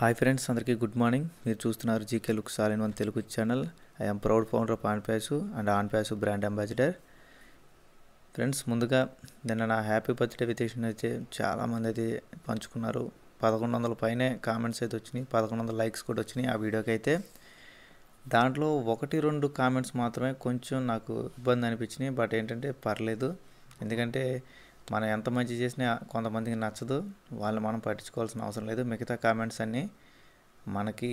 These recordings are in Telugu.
హాయ్ ఫ్రెండ్స్ అందరికీ గుడ్ మార్నింగ్ మీరు చూస్తున్నారు GK look sir in one Telugu channel I'm proud founder of pass and on pass brand ambassador friends ముందుగా నిన్న నా హ్యాపీ బర్త్డే వితేషన్ అయితే చాలామంది అయితే పంచుకున్నారు పదకొండు వందల పైనే కామెంట్స్ అయితే వచ్చినాయి పదకొండు వందల లైక్స్ కూడా వచ్చినాయి ఆ వీడియోకి అయితే దాంట్లో ఒకటి రెండు కామెంట్స్ మాత్రమే కొంచెం నాకు ఇబ్బంది అనిపించినాయి బట్ ఏంటంటే పర్లేదు ఎందుకంటే మనం ఎంత మంచి చేసినా కొంతమందికి నచ్చదు వాళ్ళు మనం పట్టించుకోవాల్సిన అవసరం లేదు మిగతా కామెంట్స్ అన్నీ మనకి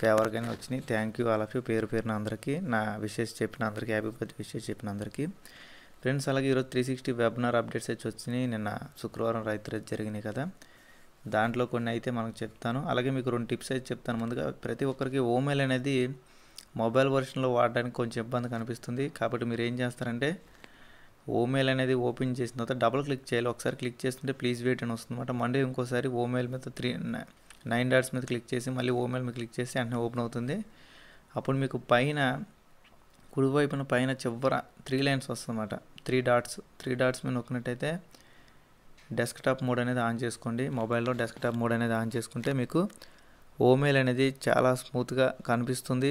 ఫేవర్గానే వచ్చినాయి thank you all of you పేరు పేరున అందరికీ నా విషెస్ చెప్పిన అందరికీ హ్యాపీ బర్త్డే విషెస్ చెప్పిన అందరికీ ఫ్రెండ్స్ అలాగే ఈరోజు త్రీ సిక్స్టీ వెబినార్ అప్డేట్స్ అయితే వచ్చినాయి నిన్న శుక్రవారం రైతు రైతు జరిగినాయి కదా దాంట్లో కొన్ని అయితే మనకు చెప్తాను అలాగే మీకు రెండు టిప్స్ అయితే చెప్తాను ముందుగా ప్రతి ఒక్కరికి ఓమెల్ అనేది మొబైల్ వర్షన్లో వాడడానికి కొంచెం ఇబ్బంది కనిపిస్తుంది కాబట్టి మీరు ఏం చేస్తారంటే ఓమెయిల్ అనేది ఓపెన్ చేసిన తర్వాత డబుల్ క్లిక్ చేయాలి ఒకసారి క్లిక్ చేస్తుంటే ప్లీజ్ వెయిట్ అని వస్తుందన్నమాట మళ్ళీ ఇంకోసారి ఓమెయిల్ మీద త్రీ నైన్ డాట్స్ మీద క్లిక్ చేసి మళ్ళీ ఓమెయిల్ మీద క్లిక్ చేసి అన్నీ ఓపెన్ అవుతుంది అప్పుడు మీకు పైన కుడివైపున పైన చివర త్రీ లైన్స్ వస్తుందన్నమాట త్రీ డాట్స్ త్రీ డాట్స్ మీద నొక్కినట్టయితే డెస్క్టాప్ మోడ్ అనేది ఆన్ చేసుకోండి మొబైల్లో డెస్క్టాప్ మోడ్ అనేది ఆన్ చేసుకుంటే మీకు ఓమెయిల్ అనేది చాలా స్మూత్గా కనిపిస్తుంది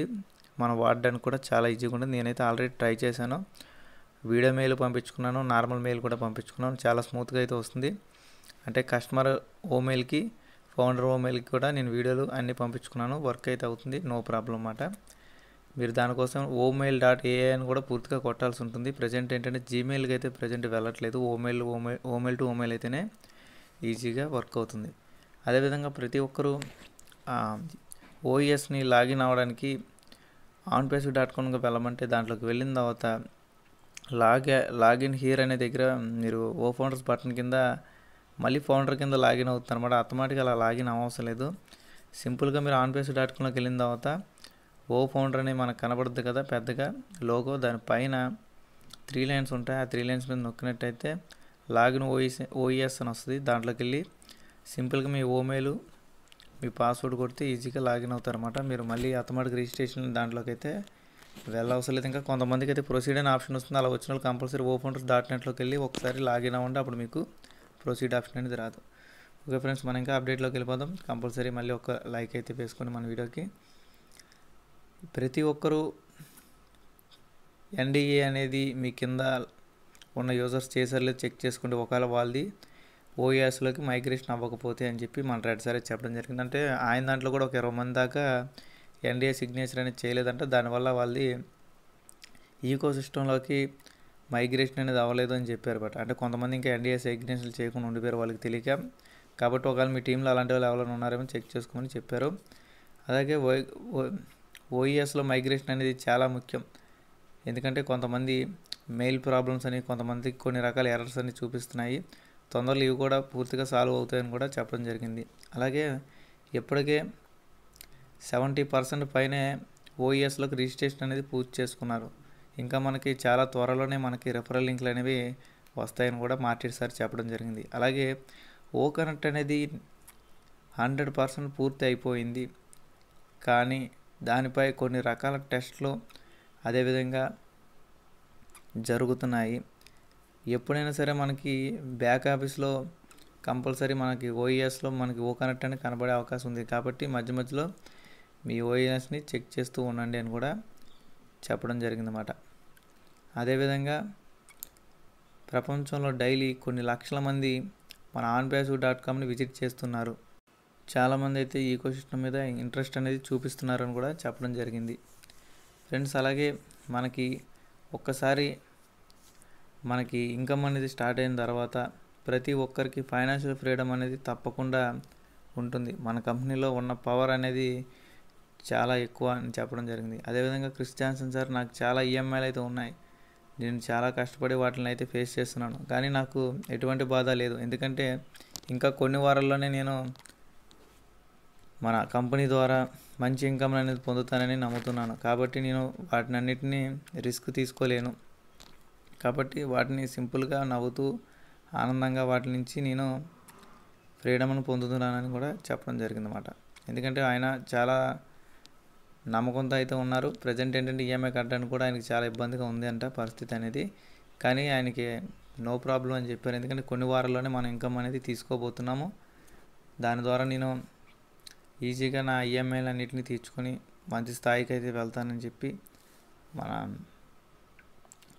మనం వాడడానికి కూడా చాలా ఈజీగా ఉంటుంది నేనైతే ఆల్రెడీ ట్రై చేశాను వీడియో మెయిల్ పంపించుకున్నాను నార్మల్ మెయిల్ కూడా పంపించుకున్నాను చాలా స్మూత్గా అయితే వస్తుంది అంటే కస్టమర్ ఓమెయిల్కి ఫౌండర్ ఓమెయిల్కి కూడా నేను వీడియోలు అన్నీ పంపించుకున్నాను వర్క్ అయితే అవుతుంది నో ప్రాబ్లం అన్నమాట మీరు దానికోసం ఓమెయిల్ డాట్ ఏఐ అని కూడా పూర్తిగా కొట్టాల్సి ఉంటుంది ప్రజెంట్ ఏంటంటే జీమెయిల్కి అయితే ప్రజెంట్ వెళ్ళట్లేదు ఓమెయిల్ ఓమెయిల్ ఓమెయిల్ టు ఓమెయిల్ అయితేనే ఈజీగా వర్క్ అవుతుంది అదేవిధంగా ప్రతి ఒక్కరూ ఓఎస్ని లాగిన్ అవ్వడానికి పేస్ డాట్ కామ్కి వెళ్ళమంటే దాంట్లోకి వెళ్ళిన తర్వాత లాగ్ లాగిన్ హీర్ అనే దగ్గర మీరు ఓ ఫౌండర్స్ బటన్ కింద మళ్ళీ ఫౌండర్ కింద లాగిన్ అవుతుంది అనమాట ఆటోమేటిక్గా అలా లాగిన్ అవసరం లేదు సింపుల్గా మీరు ఆన్పేస్ డాట్ కామ్లోకి వెళ్ళిన తర్వాత ఓ ఫౌండర్ అనేది మనకు కనబడుద్ది కదా పెద్దగా లోగో దానిపైన త్రీ లైన్స్ ఉంటాయి ఆ త్రీ లైన్స్ మీద నొక్కినట్టయితే లాగిన్ ఓఈస్ ఓఈఎస్ అని వస్తుంది దాంట్లోకి వెళ్ళి సింపుల్గా మీ ఓమెయిల్ మీ పాస్వర్డ్ కొడితే ఈజీగా లాగిన్ అవుతారన్నమాట మీరు మళ్ళీ ఆటోమేటిక్ రిజిస్ట్రేషన్ దాంట్లోకి అయితే వెళ్ళవసరం లేదు ఇంకా కొంతమందికి అయితే ప్రొసీడ్ అనే ఆప్షన్ వస్తుంది అలా వచ్చిన వాళ్ళు కంపల్సరీ ఓపెన్ డాట్ నెట్లోకి వెళ్ళి ఒకసారి లాగిన్ అవ్వండి అప్పుడు మీకు ప్రొసీడ్ ఆప్షన్ అనేది రాదు ఓకే ఫ్రెండ్స్ మనం ఇంకా అప్డేట్లోకి వెళ్ళిపోదాం కంపల్సరీ మళ్ళీ ఒక లైక్ అయితే వేసుకొని మన వీడియోకి ప్రతి ఒక్కరూ ఎన్డీఏ అనేది మీ కింద ఉన్న యూజర్స్ చేసారు చెక్ చేసుకుంటే ఒకవేళ వాళ్ళది ఓఎస్లోకి మైగ్రేషన్ అవ్వకపోతే అని చెప్పి మన రెడ్ సార్ చెప్పడం జరిగింది అంటే ఆయన దాంట్లో కూడా ఒక ఇరవై మంది దాకా ఎన్డీఏ సిగ్నేచర్ అనేది చేయలేదంటే దానివల్ల వాళ్ళది ఈకో సిస్టంలోకి మైగ్రేషన్ అనేది అవ్వలేదు అని చెప్పారు బట్ అంటే కొంతమంది ఇంకా ఎన్డీఏ సిగ్నేచర్లు చేయకుండా ఉండిపోయారు వాళ్ళకి తెలియక కాబట్టి ఒకవేళ మీ టీంలో అలాంటి వాళ్ళు ఎవరైనా ఉన్నారేమో చెక్ చేసుకోమని చెప్పారు అలాగే ఓ ఓఈఎస్లో మైగ్రేషన్ అనేది చాలా ముఖ్యం ఎందుకంటే కొంతమంది మెయిల్ ప్రాబ్లమ్స్ అని కొంతమందికి కొన్ని రకాల ఎర్రర్స్ అని చూపిస్తున్నాయి తొందరలో ఇవి కూడా పూర్తిగా సాల్వ్ అవుతాయని కూడా చెప్పడం జరిగింది అలాగే ఇప్పటికే సెవెంటీ పర్సెంట్ పైనే ఓఈఎస్లకు రిజిస్ట్రేషన్ అనేది పూర్తి చేసుకున్నారు ఇంకా మనకి చాలా త్వరలోనే మనకి రెఫరల్ లింక్లు అనేవి వస్తాయని కూడా మార్కెట్ సార్ చెప్పడం జరిగింది అలాగే ఓ కనెక్ట్ అనేది హండ్రెడ్ పర్సెంట్ పూర్తి అయిపోయింది కానీ దానిపై కొన్ని రకాల టెస్ట్లు అదేవిధంగా జరుగుతున్నాయి ఎప్పుడైనా సరే మనకి బ్యాక్ ఆఫీస్లో కంపల్సరీ మనకి ఓఈఎస్లో మనకి ఓ కనెక్ట్ అనేది కనబడే అవకాశం ఉంది కాబట్టి మధ్య మధ్యలో మీ ఓఎస్ని చెక్ చేస్తూ ఉండండి అని కూడా చెప్పడం జరిగిందన్నమాట అదేవిధంగా ప్రపంచంలో డైలీ కొన్ని లక్షల మంది మన ఆన్పేసు డాట్ కామ్ని విజిట్ చేస్తున్నారు చాలామంది అయితే ఈకో సిస్టమ్ మీద ఇంట్రెస్ట్ అనేది చూపిస్తున్నారని కూడా చెప్పడం జరిగింది ఫ్రెండ్స్ అలాగే మనకి ఒక్కసారి మనకి ఇన్కమ్ అనేది స్టార్ట్ అయిన తర్వాత ప్రతి ఒక్కరికి ఫైనాన్షియల్ ఫ్రీడమ్ అనేది తప్పకుండా ఉంటుంది మన కంపెనీలో ఉన్న పవర్ అనేది చాలా ఎక్కువ అని చెప్పడం జరిగింది అదేవిధంగా క్రిస్ జాన్సన్ సార్ నాకు చాలా ఈఎంఐలు e అయితే ఉన్నాయి నేను చాలా కష్టపడి వాటిని అయితే ఫేస్ చేస్తున్నాను కానీ నాకు ఎటువంటి బాధ లేదు ఎందుకంటే ఇంకా కొన్ని వారాల్లోనే నేను మన కంపెనీ ద్వారా మంచి ఇన్కమ్ అనేది పొందుతానని నమ్ముతున్నాను కాబట్టి నేను వాటిని అన్నిటినీ రిస్క్ తీసుకోలేను కాబట్టి వాటిని సింపుల్గా నవ్వుతూ ఆనందంగా వాటి నుంచి నేను ఫ్రీడమ్ను పొందుతున్నానని కూడా చెప్పడం జరిగిందన్నమాట ఎందుకంటే ఆయన చాలా నమ్మకంతో అయితే ఉన్నారు ప్రజెంట్ ఏంటంటే ఈఎంఐ e కట్టడానికి కూడా ఆయనకి చాలా ఇబ్బందిగా ఉంది అంట పరిస్థితి అనేది కానీ ఆయనకి నో ప్రాబ్లం అని చెప్పారు ఎందుకంటే కొన్ని వారాల్లోనే మనం ఇన్కమ్ అనేది తీసుకోబోతున్నాము దాని ద్వారా నేను ఈజీగా నా ఈఎంఐలు e అన్నింటినీ తీర్చుకొని మంచి స్థాయికి అయితే వెళ్తానని చెప్పి మన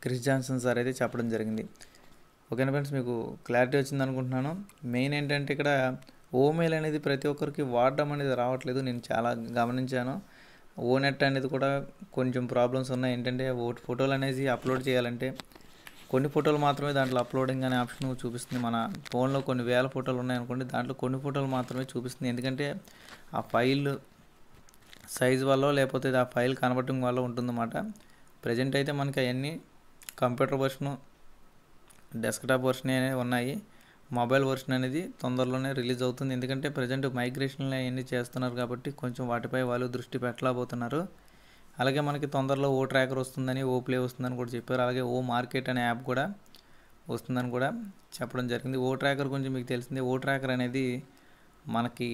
క్రిస్ జాన్సన్ సార్ అయితే చెప్పడం జరిగింది ఓకేనా ఫ్రెండ్స్ మీకు క్లారిటీ వచ్చింది అనుకుంటున్నాను మెయిన్ ఏంటంటే ఇక్కడ ఓమెయిల్ అనేది ప్రతి ఒక్కరికి వాడడం అనేది రావట్లేదు నేను చాలా గమనించాను ఓ నెట్ అనేది కూడా కొంచెం ప్రాబ్లమ్స్ ఉన్నాయి ఏంటంటే ఫోటోలు అనేది అప్లోడ్ చేయాలంటే కొన్ని ఫోటోలు మాత్రమే దాంట్లో అప్లోడింగ్ అనే ఆప్షన్ చూపిస్తుంది మన ఫోన్లో కొన్ని వేల ఫోటోలు ఉన్నాయనుకోండి దాంట్లో కొన్ని ఫోటోలు మాత్రమే చూపిస్తుంది ఎందుకంటే ఆ ఫైల్ సైజ్ వల్ల లేకపోతే ఆ ఫైల్ కనబడటం వల్ల ఉంటుందన్నమాట ప్రజెంట్ అయితే మనకి అవన్నీ కంప్యూటర్ వర్షన్ డెస్క్టాప్ వర్షన్ అనేవి ఉన్నాయి మొబైల్ వర్షన్ అనేది తొందరలోనే రిలీజ్ అవుతుంది ఎందుకంటే ప్రజెంట్ మైగ్రేషన్లు అవన్నీ చేస్తున్నారు కాబట్టి కొంచెం వాటిపై వాళ్ళు దృష్టి పెట్టలేకపోతున్నారు అలాగే మనకి తొందరలో ఓ ట్రాకర్ వస్తుందని ఓ ప్లే వస్తుందని కూడా చెప్పారు అలాగే ఓ మార్కెట్ అనే యాప్ కూడా వస్తుందని కూడా చెప్పడం జరిగింది ఓ ట్రాకర్ గురించి మీకు తెలిసింది ఓ ట్రాకర్ అనేది మనకి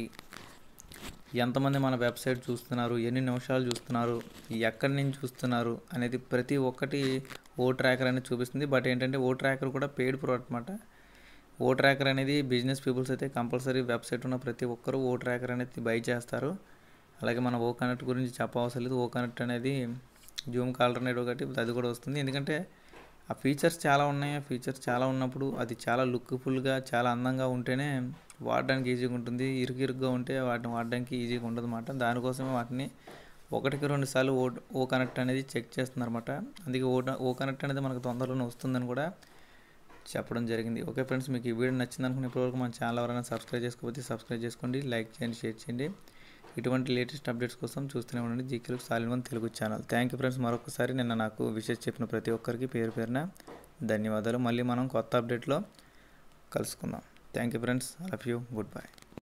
ఎంతమంది మన వెబ్సైట్ చూస్తున్నారు ఎన్ని నిమిషాలు చూస్తున్నారు ఎక్కడి నుంచి చూస్తున్నారు అనేది ప్రతి ఒక్కటి ఓ ట్రాకర్ అనేది చూపిస్తుంది బట్ ఏంటంటే ఓ ట్రాకర్ కూడా పెయిడ్ ప్రోడక్ట్ అనమాట ఓ ట్రాకర్ అనేది బిజినెస్ పీపుల్స్ అయితే కంపల్సరీ వెబ్సైట్ ఉన్న ప్రతి ఒక్కరూ ఓ ట్రాకర్ అనేది బై చేస్తారు అలాగే మనం ఓ కనెక్ట్ గురించి చెప్పవసరం లేదు ఓ కనెక్ట్ అనేది జూమ్ అనేది ఒకటి అది కూడా వస్తుంది ఎందుకంటే ఆ ఫీచర్స్ చాలా ఉన్నాయి ఆ ఫీచర్స్ చాలా ఉన్నప్పుడు అది చాలా లుక్ఫుల్గా చాలా అందంగా ఉంటేనే వాడడానికి ఈజీగా ఉంటుంది ఇరుకు ఇరుగ్గా ఉంటే వాటిని వాడడానికి ఈజీగా ఉండదు అన్నమాట దానికోసమే వాటిని ఒకటికి రెండు సార్లు ఓ ఓ కనెక్ట్ అనేది చెక్ చేస్తుందన్నమాట అందుకే ఓ ఓ కనెక్ట్ అనేది మనకు తొందరలోనే వస్తుందని కూడా చెప్పడం జరిగింది ఓకే ఫ్రెండ్స్ మీకు ఈ వీడియో నచ్చింది అనుకుని ఇప్పటివరకు మన ఛానల్ ఎవరైనా సబ్స్క్రైబ్ చేసుకోకపోతే సబ్స్క్రైబ్ చేసుకోండి లైక్ చేయండి షేర్ చేయండి ఇటువంటి లేటెస్ట్ అప్డేట్స్ కోసం చూస్తూనే ఉండండి జీకేలకు సాలిన్ one Telugu channel thank you friends మరొకసారి నిన్న నాకు విషయం చెప్పిన ప్రతి ఒక్కరికి పేరు పేరున ధన్యవాదాలు మళ్ళీ మనం కొత్త అప్డేట్లో కలుసుకుందాం thank you friends love you good bye